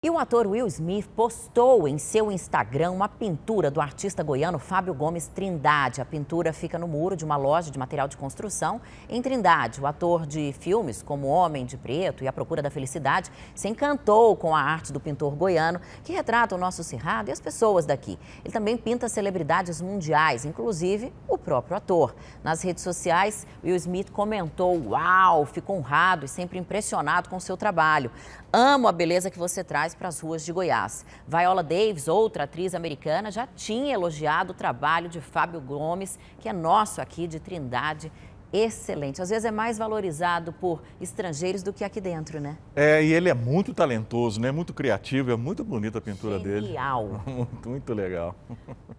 E o ator Will Smith postou em seu Instagram uma pintura do artista goiano Fábio Gomes Trindade. A pintura fica no muro de uma loja de material de construção em Trindade. O ator de filmes como Homem de Preto e A Procura da Felicidade se encantou com a arte do pintor goiano, que retrata o nosso cerrado e as pessoas daqui. Ele também pinta celebridades mundiais, inclusive o próprio ator. Nas redes sociais, Will Smith comentou: Uau, fico honrado e sempre impressionado com o seu trabalho. Amo a beleza que você traz sociais para as ruas de Goiás. Viola Davis, outra atriz americana, já tinha elogiado o trabalho de Fábio Gomes, que é nosso aqui de Trindade. Excelente. Às vezes é mais valorizado por estrangeiros do que aqui dentro, né? É, e ele é muito talentoso, né? Muito criativo, é muito bonita a pintura Genial. dele. Genial. Muito, muito legal.